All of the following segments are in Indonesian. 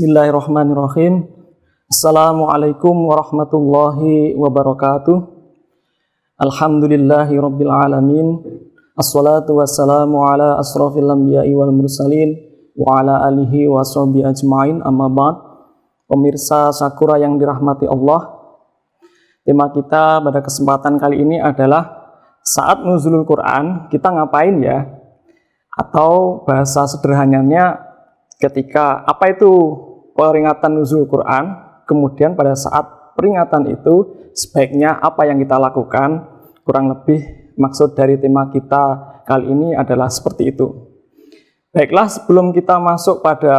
Bismillahirrahmanirrahim. Assalamualaikum warahmatullahi wabarakatuh. Alhamdulillahi rabbil alamin. Assalatu wassalamu ala asrafil anbiya'i wal mursalin wa ala alihi wa sahbihi ajmain amma ba'd. Pemirsa Sakura yang dirahmati Allah, tema kita pada kesempatan kali ini adalah saat nuzulul Quran, kita ngapain ya? Atau bahasa sederhananya ketika apa itu peringatan nuzul Quran, kemudian pada saat peringatan itu sebaiknya apa yang kita lakukan, kurang lebih maksud dari tema kita kali ini adalah seperti itu. Baiklah, sebelum kita masuk pada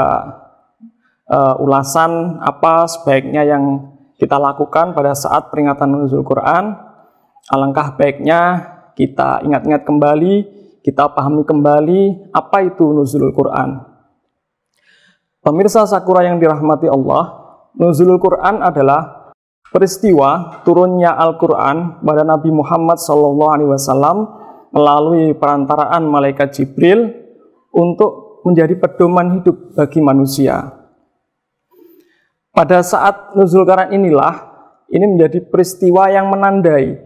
uh, ulasan apa sebaiknya yang kita lakukan pada saat peringatan nuzul Quran, alangkah baiknya kita ingat-ingat kembali, kita pahami kembali apa itu nuzul Quran. Pemirsa Sakura yang dirahmati Allah, Nuzulul Quran adalah peristiwa turunnya Al-Quran pada Nabi Muhammad SAW melalui perantaraan Malaikat Jibril untuk menjadi pedoman hidup bagi manusia. Pada saat Nuzul Quran inilah, ini menjadi peristiwa yang menandai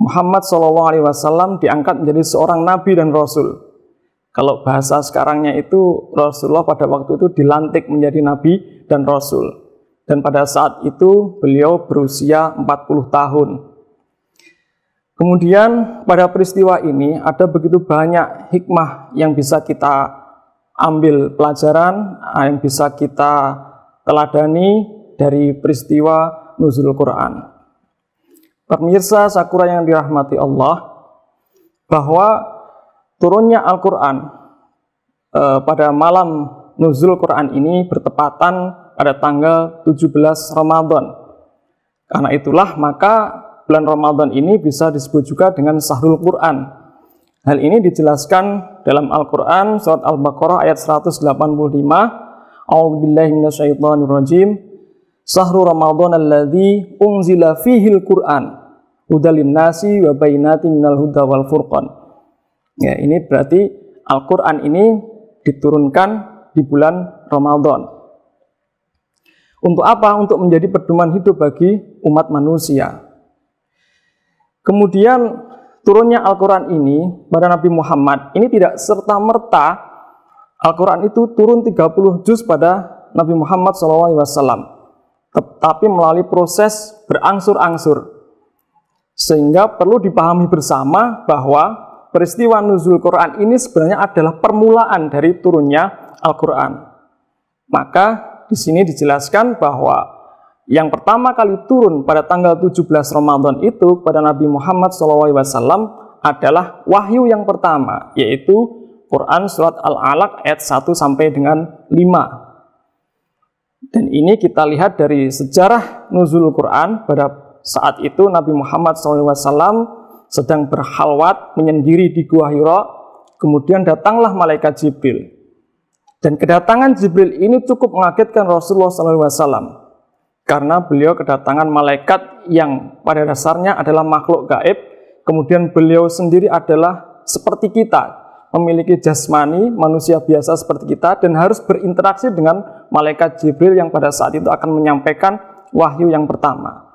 Muhammad SAW diangkat menjadi seorang nabi dan rasul kalau bahasa sekarangnya itu Rasulullah pada waktu itu dilantik menjadi nabi dan rasul. Dan pada saat itu beliau berusia 40 tahun. Kemudian pada peristiwa ini ada begitu banyak hikmah yang bisa kita ambil pelajaran, ah, yang bisa kita teladani dari peristiwa nuzul Quran. Pemirsa Sakura yang dirahmati Allah, bahwa turunnya Al-Quran e, pada malam nuzul Quran ini bertepatan pada tanggal 17 Ramadan. Karena itulah maka bulan Ramadan ini bisa disebut juga dengan Sahrul Quran. Hal ini dijelaskan dalam Al-Quran surat Al-Baqarah ayat 185 A'udzubillahi Sahrul Ramadan alladzi unzila fihil Qur'an Udalin nasi wa minal huda wal furqan Ya, ini berarti Al-Quran ini diturunkan di bulan Ramadan. Untuk apa? Untuk menjadi pedoman hidup bagi umat manusia. Kemudian turunnya Al-Quran ini pada Nabi Muhammad, ini tidak serta-merta Al-Quran itu turun 30 juz pada Nabi Muhammad SAW. Tetapi melalui proses berangsur-angsur. Sehingga perlu dipahami bersama bahwa peristiwa nuzul Quran ini sebenarnya adalah permulaan dari turunnya Al-Quran. Maka di sini dijelaskan bahwa yang pertama kali turun pada tanggal 17 Ramadan itu pada Nabi Muhammad SAW adalah wahyu yang pertama, yaitu Quran Surat Al-Alaq ayat 1 sampai dengan 5. Dan ini kita lihat dari sejarah nuzul Quran pada saat itu Nabi Muhammad SAW sedang berhalwat menyendiri di Gua Hira, kemudian datanglah malaikat Jibril. Dan kedatangan Jibril ini cukup mengagetkan Rasulullah SAW karena beliau kedatangan malaikat yang pada dasarnya adalah makhluk gaib, kemudian beliau sendiri adalah seperti kita, memiliki jasmani manusia biasa seperti kita dan harus berinteraksi dengan malaikat Jibril yang pada saat itu akan menyampaikan wahyu yang pertama.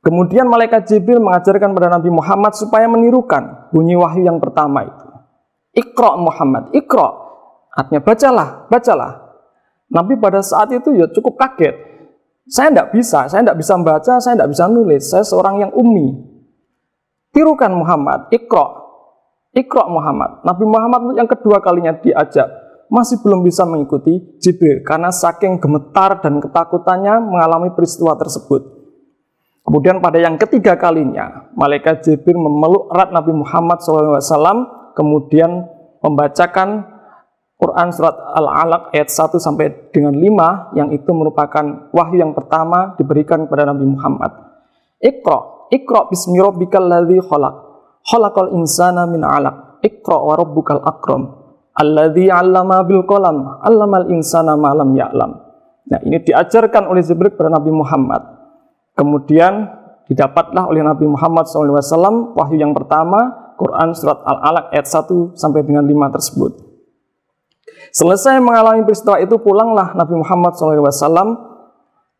Kemudian malaikat Jibril mengajarkan kepada Nabi Muhammad supaya menirukan bunyi wahyu yang pertama itu. Ikra Muhammad, ikra. Artinya bacalah, bacalah. Nabi pada saat itu ya cukup kaget. Saya tidak bisa, saya tidak bisa membaca, saya tidak bisa nulis. Saya seorang yang ummi. Tirukan Muhammad, ikra. Ikra Muhammad. Nabi Muhammad yang kedua kalinya diajak masih belum bisa mengikuti Jibril karena saking gemetar dan ketakutannya mengalami peristiwa tersebut. Kemudian pada yang ketiga kalinya, malaikat Jibril memeluk erat Nabi Muhammad SAW, kemudian membacakan Quran surat Al-Alaq ayat 1 sampai dengan 5 yang itu merupakan wahyu yang pertama diberikan kepada Nabi Muhammad. Iqra, Iqra bismi rabbikal ladzi khalaq. Khalaqal insana min 'alaq. Iqra wa rabbukal akram. Alladzi 'allama bil qalam. 'Allamal insana ma lam ya'lam. Nah, ini diajarkan oleh Jibril kepada Nabi Muhammad Kemudian didapatlah oleh Nabi Muhammad SAW wahyu yang pertama, Quran Surat Al-Alaq ayat 1 sampai dengan 5 tersebut. Selesai mengalami peristiwa itu, pulanglah Nabi Muhammad SAW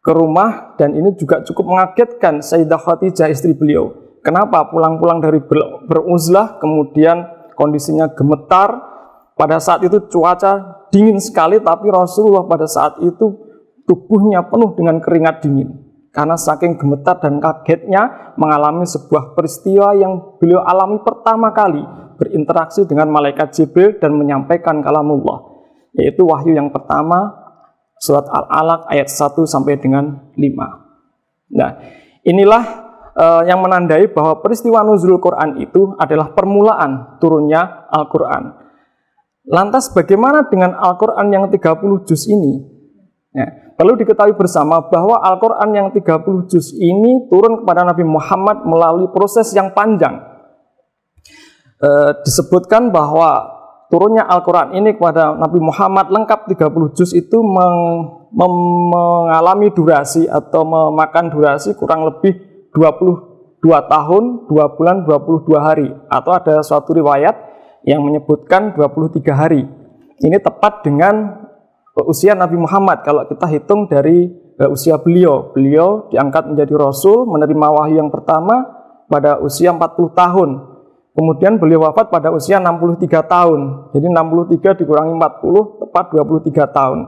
ke rumah dan ini juga cukup mengagetkan Sayyidah Khadijah istri beliau. Kenapa pulang-pulang dari beruzlah kemudian kondisinya gemetar, pada saat itu cuaca dingin sekali tapi Rasulullah pada saat itu tubuhnya penuh dengan keringat dingin karena saking gemetar dan kagetnya mengalami sebuah peristiwa yang beliau alami pertama kali berinteraksi dengan malaikat Jibril dan menyampaikan kalamullah yaitu wahyu yang pertama surat Al-Alaq ayat 1 sampai dengan 5. Nah, inilah uh, yang menandai bahwa peristiwa nuzul Quran itu adalah permulaan turunnya Al-Qur'an. Lantas bagaimana dengan Al-Qur'an yang 30 juz ini? Ya, Perlu diketahui bersama bahwa Al-Quran yang 30 juz ini turun kepada Nabi Muhammad melalui proses yang panjang. E, disebutkan bahwa turunnya Al-Quran ini kepada Nabi Muhammad lengkap 30 juz itu meng, mem, mengalami durasi atau memakan durasi kurang lebih 22 tahun, 2 bulan, 22 hari. Atau ada suatu riwayat yang menyebutkan 23 hari. Ini tepat dengan usia Nabi Muhammad kalau kita hitung dari eh, usia beliau. Beliau diangkat menjadi rasul, menerima wahyu yang pertama pada usia 40 tahun. Kemudian beliau wafat pada usia 63 tahun. Jadi 63 dikurangi 40 tepat 23 tahun.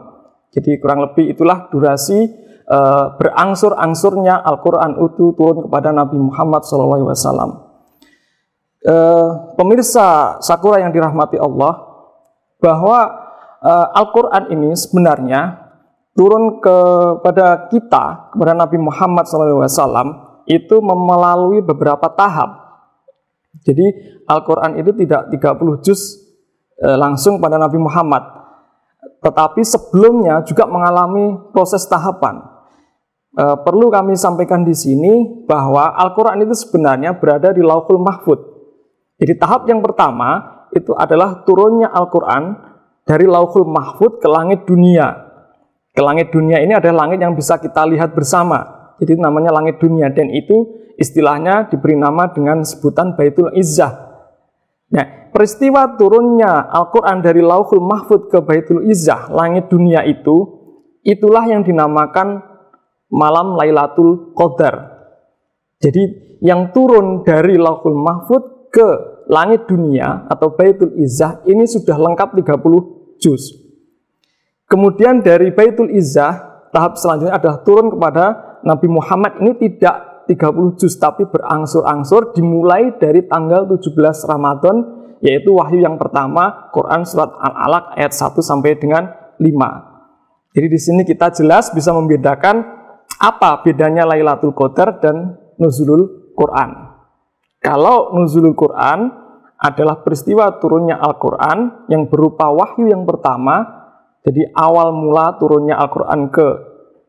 Jadi kurang lebih itulah durasi uh, berangsur-angsurnya Al-Qur'an itu turun kepada Nabi Muhammad SAW. Uh, eh, pemirsa Sakura yang dirahmati Allah, bahwa Eh, Al-Quran ini sebenarnya turun kepada kita, kepada Nabi Muhammad SAW, itu melalui beberapa tahap. Jadi Al-Quran itu tidak 30 juz eh, langsung pada Nabi Muhammad. Tetapi sebelumnya juga mengalami proses tahapan. E, perlu kami sampaikan di sini bahwa Al-Quran itu sebenarnya berada di laukul Mahfud. Jadi tahap yang pertama itu adalah turunnya Al-Quran dari lauhul mahfud ke langit dunia. Ke langit dunia ini adalah langit yang bisa kita lihat bersama. Jadi namanya langit dunia dan itu istilahnya diberi nama dengan sebutan Baitul Izzah. Nah, peristiwa turunnya Al-Quran dari Lauhul Mahfud ke Baitul Izzah, langit dunia itu, itulah yang dinamakan malam Lailatul Qadar. Jadi yang turun dari Lauhul Mahfud ke langit dunia atau Baitul Izzah ini sudah lengkap 30 juz. Kemudian dari Baitul Izzah tahap selanjutnya adalah turun kepada Nabi Muhammad ini tidak 30 juz tapi berangsur-angsur dimulai dari tanggal 17 Ramadan yaitu wahyu yang pertama Quran surat Al-Alaq ayat 1 sampai dengan 5. Jadi di sini kita jelas bisa membedakan apa bedanya Lailatul Qadar dan Nuzulul Quran. Kalau Nuzulul Quran adalah peristiwa turunnya Al-Quran yang berupa wahyu yang pertama, jadi awal mula turunnya Al-Quran ke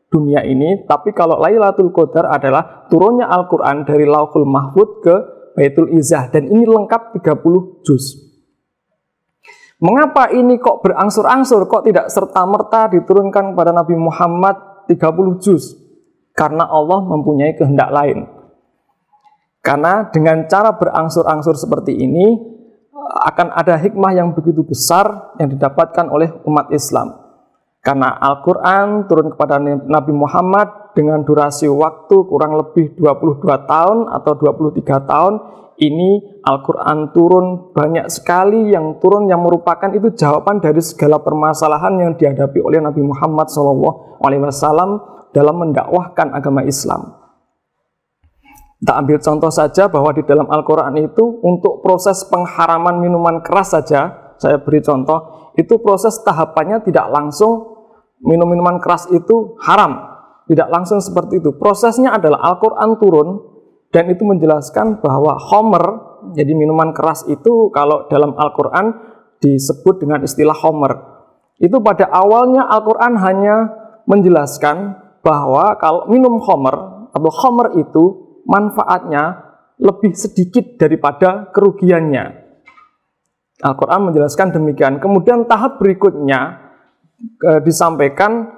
dunia ini, tapi kalau Lailatul Qadar adalah turunnya Al-Quran dari Lauhul Mahfud ke Baitul Izzah, dan ini lengkap 30 juz. Mengapa ini kok berangsur-angsur, kok tidak serta-merta diturunkan kepada Nabi Muhammad 30 juz? Karena Allah mempunyai kehendak lain. Karena dengan cara berangsur-angsur seperti ini, akan ada hikmah yang begitu besar yang didapatkan oleh umat Islam. Karena Al-Quran turun kepada Nabi Muhammad dengan durasi waktu kurang lebih 22 tahun atau 23 tahun, ini Al-Quran turun banyak sekali yang turun yang merupakan itu jawaban dari segala permasalahan yang dihadapi oleh Nabi Muhammad SAW dalam mendakwahkan agama Islam. Kita ambil contoh saja bahwa di dalam Al-Quran itu untuk proses pengharaman minuman keras saja, saya beri contoh, itu proses tahapannya tidak langsung minum-minuman keras itu haram. Tidak langsung seperti itu. Prosesnya adalah Al-Quran turun dan itu menjelaskan bahwa homer, jadi minuman keras itu kalau dalam Al-Quran disebut dengan istilah homer. Itu pada awalnya Al-Quran hanya menjelaskan bahwa kalau minum homer atau homer itu manfaatnya lebih sedikit daripada kerugiannya. Al-Quran menjelaskan demikian. Kemudian tahap berikutnya e, disampaikan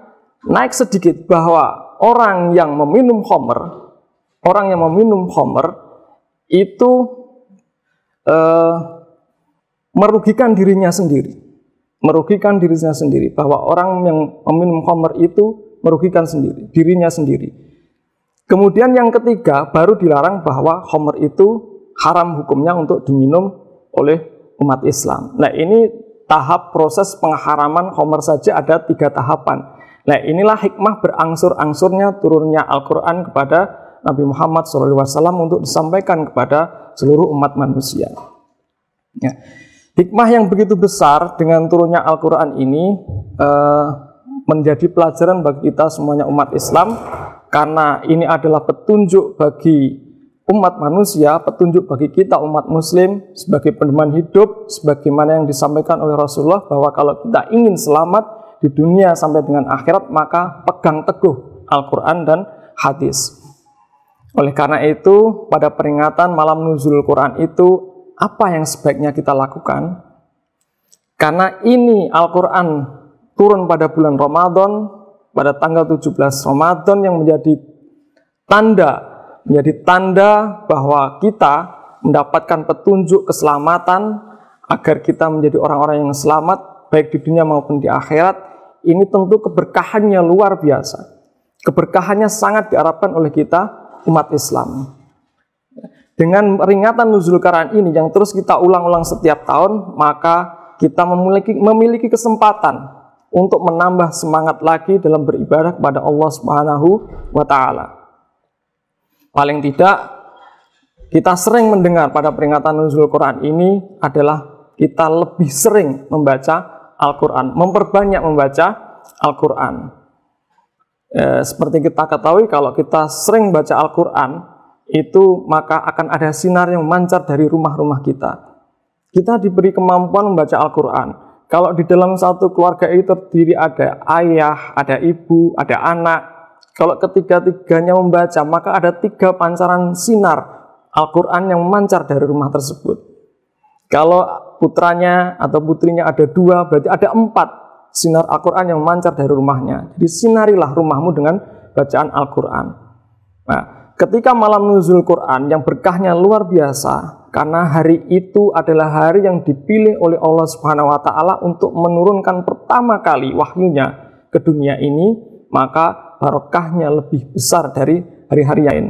naik sedikit bahwa orang yang meminum homer, orang yang meminum homer itu e, merugikan dirinya sendiri, merugikan dirinya sendiri. Bahwa orang yang meminum homer itu merugikan sendiri, dirinya sendiri. Kemudian yang ketiga baru dilarang bahwa homer itu haram hukumnya untuk diminum oleh umat Islam. Nah ini tahap proses pengharaman homer saja ada tiga tahapan. Nah inilah hikmah berangsur-angsurnya turunnya Al-Quran kepada Nabi Muhammad SAW untuk disampaikan kepada seluruh umat manusia. Ya. Hikmah yang begitu besar dengan turunnya Al-Quran ini eh, menjadi pelajaran bagi kita semuanya umat Islam karena ini adalah petunjuk bagi umat manusia, petunjuk bagi kita umat muslim sebagai pedoman hidup sebagaimana yang disampaikan oleh Rasulullah bahwa kalau kita ingin selamat di dunia sampai dengan akhirat maka pegang teguh Al-Qur'an dan hadis. Oleh karena itu, pada peringatan malam nuzul Quran itu apa yang sebaiknya kita lakukan? Karena ini Al-Qur'an turun pada bulan Ramadan, pada tanggal 17 Ramadan yang menjadi tanda menjadi tanda bahwa kita mendapatkan petunjuk keselamatan agar kita menjadi orang-orang yang selamat baik di dunia maupun di akhirat ini tentu keberkahannya luar biasa keberkahannya sangat diharapkan oleh kita umat Islam dengan peringatan Nuzul Quran ini yang terus kita ulang-ulang setiap tahun maka kita memiliki, memiliki kesempatan untuk menambah semangat lagi dalam beribadah kepada Allah Subhanahu wa taala. Paling tidak kita sering mendengar pada peringatan nuzul Quran ini adalah kita lebih sering membaca Al-Quran, memperbanyak membaca Al-Quran. E, seperti kita ketahui kalau kita sering baca Al-Quran, itu maka akan ada sinar yang memancar dari rumah-rumah kita. Kita diberi kemampuan membaca Al-Quran. Kalau di dalam satu keluarga itu terdiri ada ayah, ada ibu, ada anak. Kalau ketiga-tiganya membaca, maka ada tiga pancaran sinar Al-Quran yang memancar dari rumah tersebut. Kalau putranya atau putrinya ada dua, berarti ada empat sinar Al-Quran yang memancar dari rumahnya. Jadi sinarilah rumahmu dengan bacaan Al-Quran. Nah, ketika malam nuzul Quran yang berkahnya luar biasa, karena hari itu adalah hari yang dipilih oleh Allah Subhanahu wa taala untuk menurunkan pertama kali wahyunya ke dunia ini, maka barokahnya lebih besar dari hari-hari lain.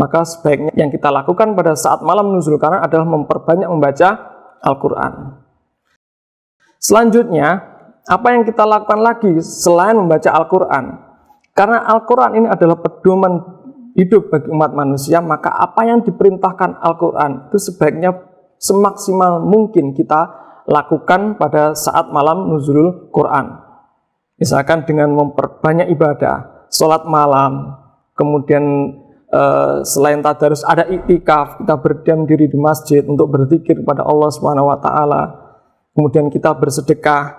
Maka sebaiknya yang kita lakukan pada saat malam nuzul karena adalah memperbanyak membaca Al-Qur'an. Selanjutnya, apa yang kita lakukan lagi selain membaca Al-Qur'an? Karena Al-Qur'an ini adalah pedoman hidup bagi umat manusia, maka apa yang diperintahkan Al-Quran itu sebaiknya semaksimal mungkin kita lakukan pada saat malam nuzul Quran. Misalkan dengan memperbanyak ibadah, sholat malam, kemudian eh, selain tadarus ada iktikaf, kita berdiam diri di masjid untuk berzikir kepada Allah Subhanahu wa taala. Kemudian kita bersedekah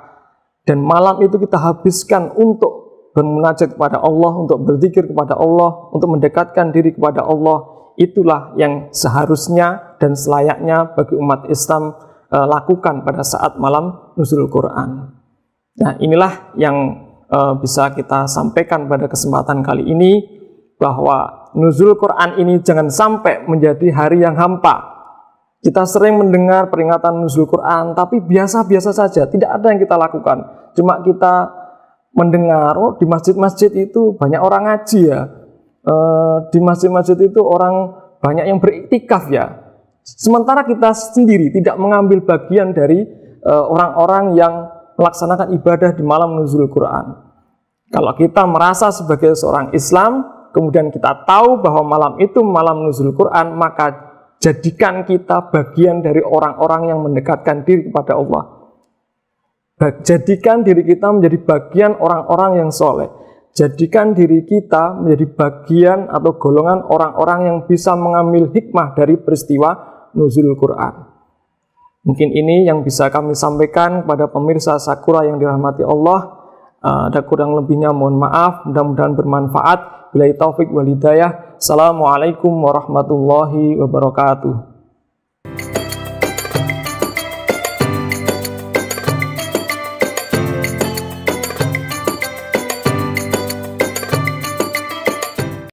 dan malam itu kita habiskan untuk bermunajat kepada Allah, untuk berzikir kepada Allah, untuk mendekatkan diri kepada Allah, itulah yang seharusnya dan selayaknya bagi umat Islam e, lakukan pada saat malam nuzul Quran. Nah, inilah yang e, bisa kita sampaikan pada kesempatan kali ini bahwa nuzul Quran ini jangan sampai menjadi hari yang hampa. Kita sering mendengar peringatan nuzul Quran, tapi biasa-biasa saja, tidak ada yang kita lakukan. Cuma kita mendengar oh di masjid-masjid itu banyak orang ngaji ya. E, di masjid-masjid itu orang banyak yang beriktikaf ya. Sementara kita sendiri tidak mengambil bagian dari eh, orang-orang e, yang melaksanakan ibadah di malam nuzul Quran. Kalau kita merasa sebagai seorang Islam, kemudian kita tahu bahwa malam itu malam nuzul Quran, maka jadikan kita bagian dari orang-orang yang mendekatkan diri kepada Allah. Jadikan diri kita menjadi bagian orang-orang yang soleh. Jadikan diri kita menjadi bagian atau golongan orang-orang yang bisa mengambil hikmah dari peristiwa nuzul Quran. Mungkin ini yang bisa kami sampaikan kepada pemirsa Sakura yang dirahmati Allah. Eh, ada kurang lebihnya mohon maaf. Mudah-mudahan bermanfaat. Bila taufik walidayah. Assalamualaikum warahmatullahi wabarakatuh.